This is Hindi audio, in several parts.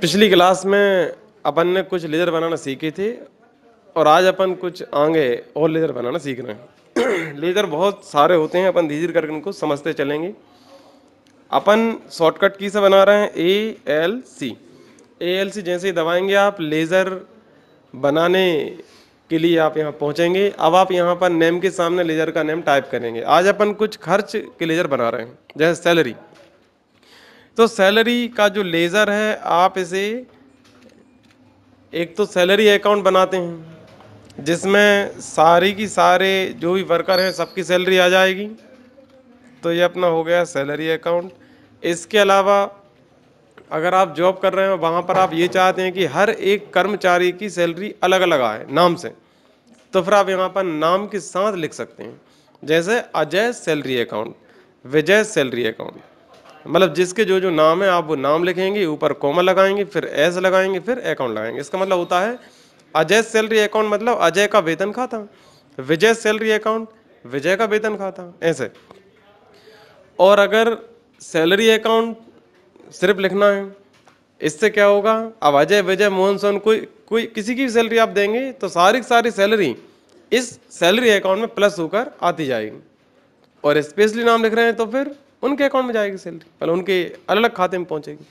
पिछली क्लास में अपन ने कुछ लेज़र बनाना सीखे थे और आज अपन कुछ आगे और लेज़र बनाना सीख रहे हैं लेज़र बहुत सारे होते हैं अपन धीरे धीरे करके उनको समझते चलेंगे अपन शॉर्टकट की से बना रहे हैं A L C A L C जैसे ही दबाएंगे आप लेज़र बनाने के लिए आप यहाँ पहुँचेंगे अब आप यहाँ पर नेम के सामने लेज़र का नेम टाइप करेंगे आज अपन कुछ खर्च के लेज़र बना रहे हैं जैसे सैलरी तो सैलरी का जो लेज़र है आप इसे एक तो सैलरी अकाउंट बनाते हैं जिसमें सारी की सारे जो भी वर्कर हैं सबकी सैलरी आ जाएगी तो ये अपना हो गया सैलरी अकाउंट इसके अलावा अगर आप जॉब कर रहे हो वहाँ पर आप ये चाहते हैं कि हर एक कर्मचारी की सैलरी अलग अलग आए नाम से तो फिर आप यहाँ पर नाम के साथ लिख सकते हैं जैसे Ajay salary account Vijay salary account मतलब जिसके जो जो नाम है आप वो नाम लिखेंगे ऊपर कोमा लगाएंगे फिर एस लगाएंगे फिर अकाउंट लगाएंगे इसका मतलब होता है अजय सैलरी अकाउंट मतलब अजय का वेतन खाता विजय सैलरी अकाउंट विजय का वेतन खाता ऐसे और अगर सैलरी अकाउंट सिर्फ लिखना है इससे क्या होगा अब अजय विजय मोहन सोन कोई कोई किसी की सैलरी आप देंगे तो सारी सारी सैलरी इस सैलरी अकाउंट में प्लस होकर आती जाएगी और स्पेशली नाम लिख रहे हैं तो फिर उनके अकाउंट में जाएगी सैलरी पहले उनके अलग अलग खाते में पहुँचेगी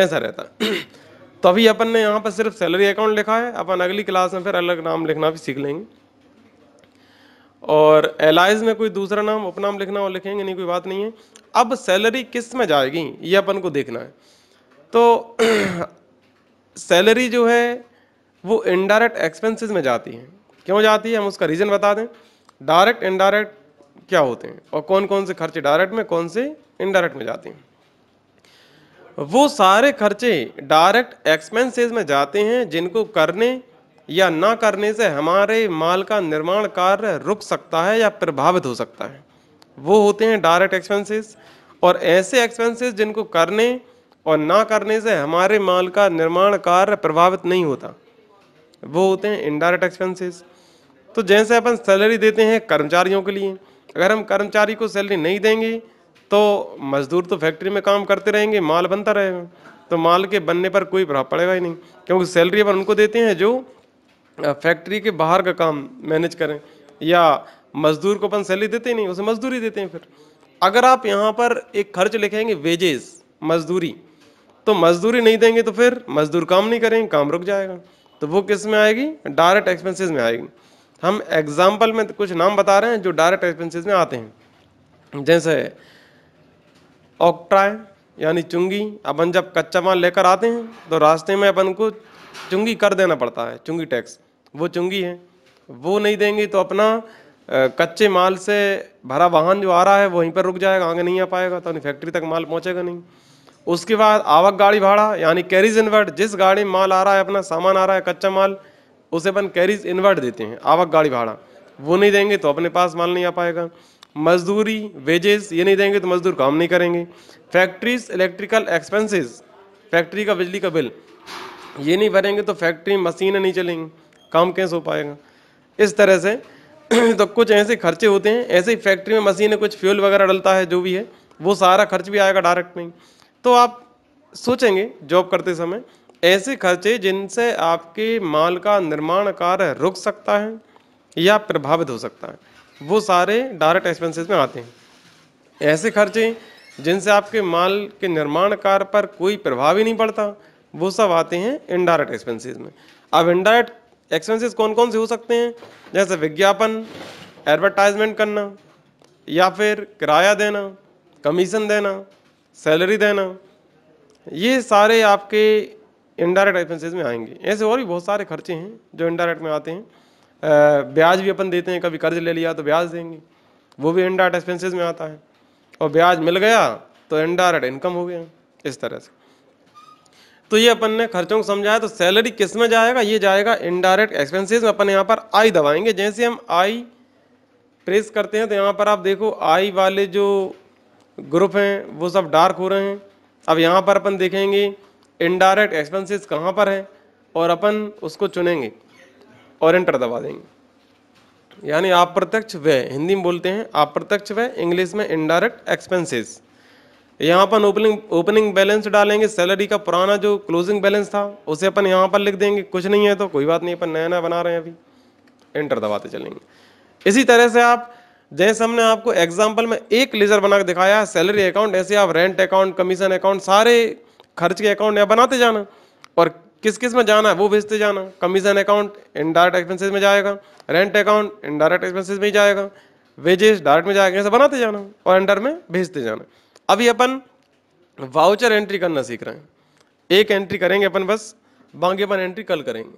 ऐसा रहता तो अभी अपन ने यहाँ पर सिर्फ सैलरी अकाउंट लिखा है अपन अगली क्लास में फिर अलग नाम लिखना भी सीख लेंगे और एलाइज में कोई दूसरा नाम उपनाम लिखना हो लिखेंगे नहीं कोई बात नहीं है अब सैलरी किस में जाएगी ये अपन को देखना है तो सैलरी जो है वो इनडायरेक्ट एक्सपेंसेस में जाती है क्यों जाती है हम उसका रीज़न बता दें डायरेक्ट इनडायरेक्ट क्या होते हैं और कौन कौन से खर्चे डायरेक्ट में कौन से इनडायरेक्ट में जाते हैं वो सारे खर्चे डायरेक्ट एक्सपेंसेस में जाते हैं जिनको करने या ना करने से हमारे माल का निर्माण कार्य रुक सकता है या प्रभावित हो सकता है वो होते हैं डायरेक्ट एक्सपेंसेस और ऐसे एक्सपेंसेस जिनको करने और ना करने से हमारे माल का निर्माण कार्य प्रभावित नहीं होता वो होते हैं इनडायरेक्ट एक्सपेंसेस तो जैसे अपन सैलरी देते हैं कर्मचारियों के लिए अगर हम कर्मचारी को सैलरी नहीं देंगे तो मजदूर तो फैक्ट्री में काम करते रहेंगे माल बनता रहेगा तो माल के बनने पर कोई प्रभाव पड़ेगा ही नहीं क्योंकि सैलरी अपन उनको देते हैं जो फैक्ट्री के बाहर का काम मैनेज करें या मजदूर को अपन सैलरी देते ही नहीं उसे मजदूरी देते हैं फिर अगर आप यहाँ पर एक खर्च लिखेंगे वेजेस मजदूरी तो मजदूरी नहीं देंगे तो फिर मजदूर काम नहीं करेंगे काम रुक जाएगा तो वो किस में आएगी डायरेक्ट एक्सपेंसेस में आएगी हम एग्जाम्पल में तो कुछ नाम बता रहे हैं जो डायरेक्ट एक्सपेंसेस में आते हैं जैसे ऑक्ट्राय यानी चुंगी अपन जब कच्चा माल लेकर आते हैं तो रास्ते में अपन को चुंगी कर देना पड़ता है चुंगी टैक्स वो चुंगी है वो नहीं देंगे तो अपना कच्चे माल से भरा वाहन जो आ रहा है वहीं पर रुक जाएगा आगे नहीं आ पाएगा तो फैक्ट्री तक माल पहुंचेगा नहीं उसके बाद आवक गाड़ी भाड़ा यानी कैरीज इनवर्ट जिस गाड़ी माल आ रहा है अपना सामान आ रहा है कच्चा माल उसे अपन कैरीज इन्वर्ट देते हैं आवक गाड़ी भाड़ा वो नहीं देंगे तो अपने पास माल नहीं आ पाएगा मजदूरी वेजेस ये नहीं देंगे तो मजदूर काम नहीं करेंगे फैक्ट्रीज इलेक्ट्रिकल एक्सपेंसेस फैक्ट्री का बिजली का बिल ये नहीं भरेंगे तो फैक्ट्री मशीनें नहीं चलेंगी काम कैसे हो पाएगा इस तरह से तो कुछ ऐसे खर्चे होते हैं ऐसे ही फैक्ट्री में मशीनें कुछ फ्यूल वगैरह डलता है जो भी है वो सारा खर्च भी आएगा डायरेक्ट में तो आप सोचेंगे जॉब करते समय ऐसे खर्चे जिनसे आपके माल का निर्माण कार्य रुक सकता है या प्रभावित हो सकता है वो सारे डायरेक्ट एक्सपेंसेस में आते हैं ऐसे खर्चे जिनसे आपके माल के निर्माण कार्य पर कोई प्रभाव ही नहीं पड़ता वो सब आते हैं इनडायरेक्ट एक्सपेंसेस में अब इनडायरेक्ट एक्सपेंसेस कौन कौन से हो सकते हैं जैसे विज्ञापन एडवर्टाइजमेंट करना या फिर किराया देना कमीशन देना सैलरी देना ये सारे आपके इनडायरेक्ट एक्सपेंसेस में आएंगे ऐसे और भी बहुत सारे खर्चे हैं जो इनडायरेक्ट में आते हैं ब्याज भी अपन देते हैं कभी कर्ज ले लिया तो ब्याज देंगे वो भी इनडायरेक्ट एक्सपेंसेज में आता है और ब्याज मिल गया तो इनडायरेक्ट इनकम हो गया इस तरह से तो ये अपन ने खर्चों को समझाया तो सैलरी किस में जाएगा ये जाएगा इनडायरेक्ट एक्सपेंसेस में अपन यहाँ पर आई दबाएंगे जैसे हम आई प्रेस करते हैं तो यहाँ पर आप देखो आई वाले जो ग्रुप हैं वो सब डार्क हो रहे हैं अब यहाँ पर अपन देखेंगे इनडायरेक्ट एक्सपेंसेस कहाँ पर हैं और अपन उसको चुनेंगे और एंटर दबा देंगे यानी अप्रत्यक्ष व्यय हिंदी में बोलते हैं अप्रत्यक्ष व्यय इंग्लिश में इनडायरेक्ट एक्सपेंसेस यहाँ अपन ओपनिंग ओपनिंग बैलेंस डालेंगे सैलरी का पुराना जो क्लोजिंग बैलेंस था उसे अपन यहाँ पर लिख देंगे कुछ नहीं है तो कोई बात नहीं अपन नया नया बना रहे हैं अभी एंटर दबाते चलेंगे इसी तरह से आप जैसे हमने आपको एग्जाम्पल में एक लेजर बना दिखाया सैलरी अकाउंट ऐसे आप रेंट अकाउंट कमीशन अकाउंट सारे खर्च के अकाउंट नया बनाते जाना और किस किस में जाना है वो भेजते जाना कमीशन अकाउंट इनडायरेक्ट एक्सपेंसेस में जाएगा रेंट अकाउंट इनडायरेक्ट एक्सपेंसेस में ही जाएगा वेजेस डायरेक्ट में जाएगा ऐसे बनाते जाना और अंडर में भेजते जाना अभी अपन वाउचर एंट्री करना सीख रहे हैं एक एंट्री करेंगे अपन बस बाकी अपन एंट्री कल करेंगे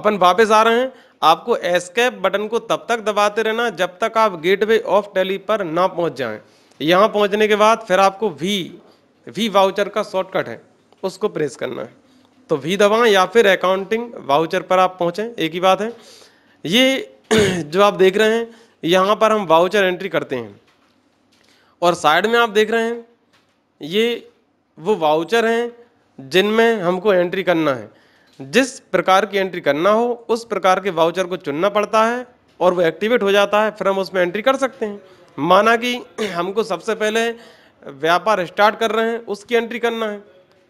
अपन वापस आ रहे हैं आपको एस्केप बटन को तब तक दबाते रहना जब तक आप गेटवे ऑफ टेली पर ना पहुंच जाएं यहां पहुंचने के बाद फिर आपको वी वी वाउचर का शॉर्टकट है उसको प्रेस करना है तो वी दबाएं या फिर अकाउंटिंग वाउचर पर आप पहुंचे एक ही बात है ये जो आप देख रहे हैं यहाँ पर हम वाउचर एंट्री करते हैं और साइड में आप देख रहे हैं ये वो वाउचर हैं जिनमें हमको एंट्री करना है जिस प्रकार की एंट्री करना हो उस प्रकार के वाउचर को चुनना पड़ता है और वो एक्टिवेट हो जाता है फिर हम उसमें एंट्री कर सकते हैं माना कि हमको सबसे पहले व्यापार स्टार्ट कर रहे हैं उसकी एंट्री करना है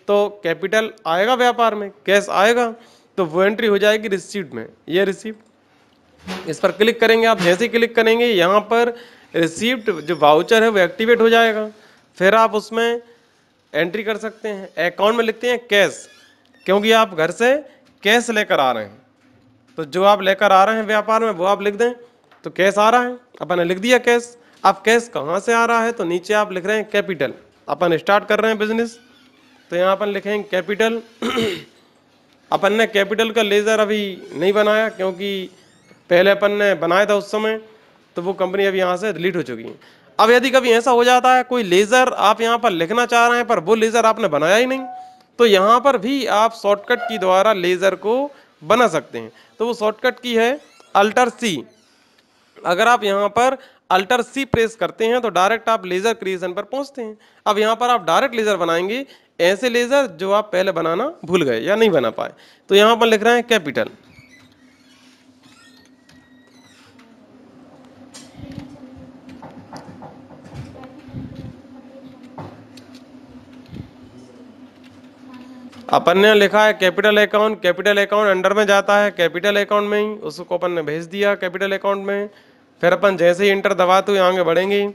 तो कैपिटल आएगा व्यापार में कैश आएगा तो वो एंट्री हो जाएगी रिसिप्ट में ये रिसिप्ट इस पर क्लिक करेंगे आप जैसे क्लिक करेंगे यहाँ पर रिसीप्ट जो वाउचर है वो एक्टिवेट हो जाएगा फिर आप उसमें एंट्री कर सकते हैं अकाउंट में लिखते हैं कैश क्योंकि आप घर से कैश लेकर आ रहे हैं तो जो आप लेकर आ रहे हैं व्यापार में वो आप लिख दें तो कैश आ रहा है अपन ने लिख दिया कैश अब कैश कहाँ से आ रहा है तो नीचे आप लिख रहे हैं कैपिटल अपन स्टार्ट कर रहे हैं बिजनेस तो यहाँ अपन लिखेंगे कैपिटल अपन ने कैपिटल का लेज़र अभी नहीं बनाया क्योंकि पहले अपन ने बनाया था उस समय तो वो कंपनी अभी यहाँ से डिलीट हो चुकी है अब यदि कभी ऐसा हो जाता है कोई लेज़र आप यहाँ पर लिखना चाह रहे हैं पर वो लेज़र आपने बनाया ही नहीं तो यहाँ पर भी आप शॉर्टकट की द्वारा लेज़र को बना सकते हैं तो वो शॉर्टकट की है अल्टर सी अगर आप यहाँ पर अल्टर सी प्रेस करते हैं तो डायरेक्ट आप लेज़र क्रिएशन पर पहुंचते हैं अब यहाँ पर आप डायरेक्ट लेज़र बनाएंगे ऐसे लेज़र जो आप पहले बनाना भूल गए या नहीं बना पाए तो यहाँ पर लिख रहे हैं कैपिटल अपन ने लिखा है capital account capital account under में जाता है कैपिटल अकाउंट में ही उसको अपन ने भेज दिया कैपिटल अकाउंट में फिर अपन जैसे ही इंटर दबाते तो हुए आगे बढ़ेंगे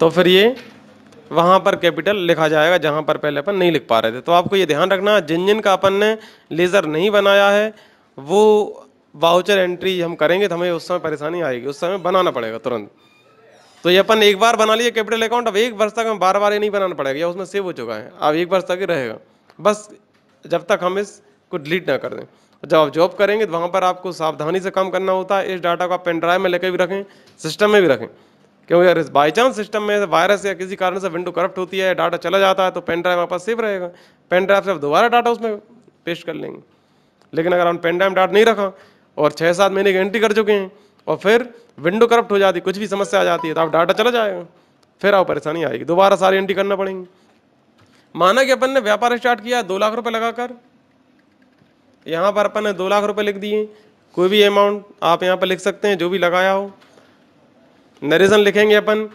तो फिर ये वहाँ पर कैपिटल लिखा जाएगा जहाँ पर पहले अपन नहीं लिख पा रहे थे तो आपको ये ध्यान रखना जिन जिन का अपन ने लेज़र नहीं बनाया है वो वाउचर एंट्री हम करेंगे तो हमें उस समय परेशानी आएगी उस समय बनाना पड़ेगा तुरंत तो ये अपन एक बार बना लिए कैपिटल अकाउंट अब एक वर्ष तक हम बार बार ये नहीं बनाना पड़ेगा या उसमें सेव हो चुका है अब एक वर्ष तक ही रहेगा बस जब तक हम इस को डिलीट ना कर दें जब आप जॉब करेंगे तो वहाँ पर आपको सावधानी से काम करना होता है इस डाटा को आप पेन ड्राइव में लेकर भी रखें सिस्टम में भी रखें क्योंकि अगर इस बाई चांस सिस्टम में वायरस या किसी कारण से विंडो करप्ट होती है डाटा चला जाता है तो पेन ड्राइव आपका सेफ रहेगा पेन ड्राइव से आप दोबारा डाटा उसमें पेश कर लेंगे लेकिन अगर हम पेन ड्राइव डाटा नहीं रखा और छः सात महीने की एंट्री कर चुके हैं और फिर विंडो करप्ट हो जाती कुछ भी समस्या आ जाती है तो आप डाटा चला जाएगा फिर आप परेशानी आएगी दोबारा सारी एंट्री करना पड़ेंगी माना कि अपन ने व्यापार स्टार्ट किया दो लाख रुपये लगाकर यहाँ पर अपन ने दो लाख रुपए लिख दिए कोई भी अमाउंट आप यहाँ पर लिख सकते हैं जो भी लगाया हो नरेशन लिखेंगे अपन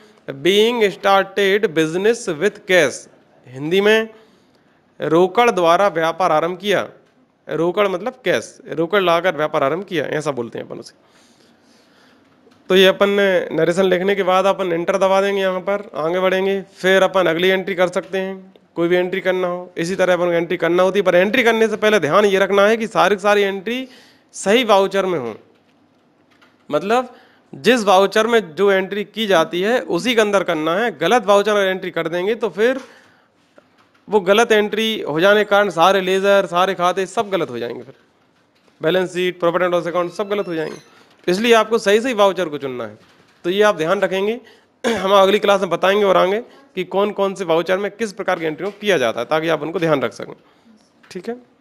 being started business with cash Hindi में रोकड़ द्वारा व्यापार आरंभ किया रोकड़ मतलब कैश रोकड़ लाकर व्यापार आरंभ किया ऐसा बोलते हैं अपन उसे तो ये अपन ने नरेशन लिखने के बाद अपन एंटर दबा देंगे यहाँ पर आगे बढ़ेंगे फिर अपन अगली एंट्री कर सकते हैं कोई भी एंट्री करना हो इसी तरह अपन को एंट्री करना होती है पर एंट्री करने से पहले ध्यान ये रखना है कि सारी सारी एंट्री सही वाउचर में हो मतलब जिस वाउचर में जो एंट्री की जाती है उसी के अंदर करना है गलत वाउचर अगर एंट्री कर देंगे तो फिर वो गलत एंट्री हो जाने के कारण सारे लेज़र सारे खाते सब गलत हो जाएंगे फिर balance sheet profit and loss account सब गलत हो जाएंगे इसलिए आपको सही सही वाउचर को चुनना है तो ये आप ध्यान रखेंगे हम अगली क्लास में बताएंगे और आगे कि कौन कौन से वाउचर में किस प्रकार की एंट्री किया जाता है ताकि आप उनको ध्यान रख सकें ठीक है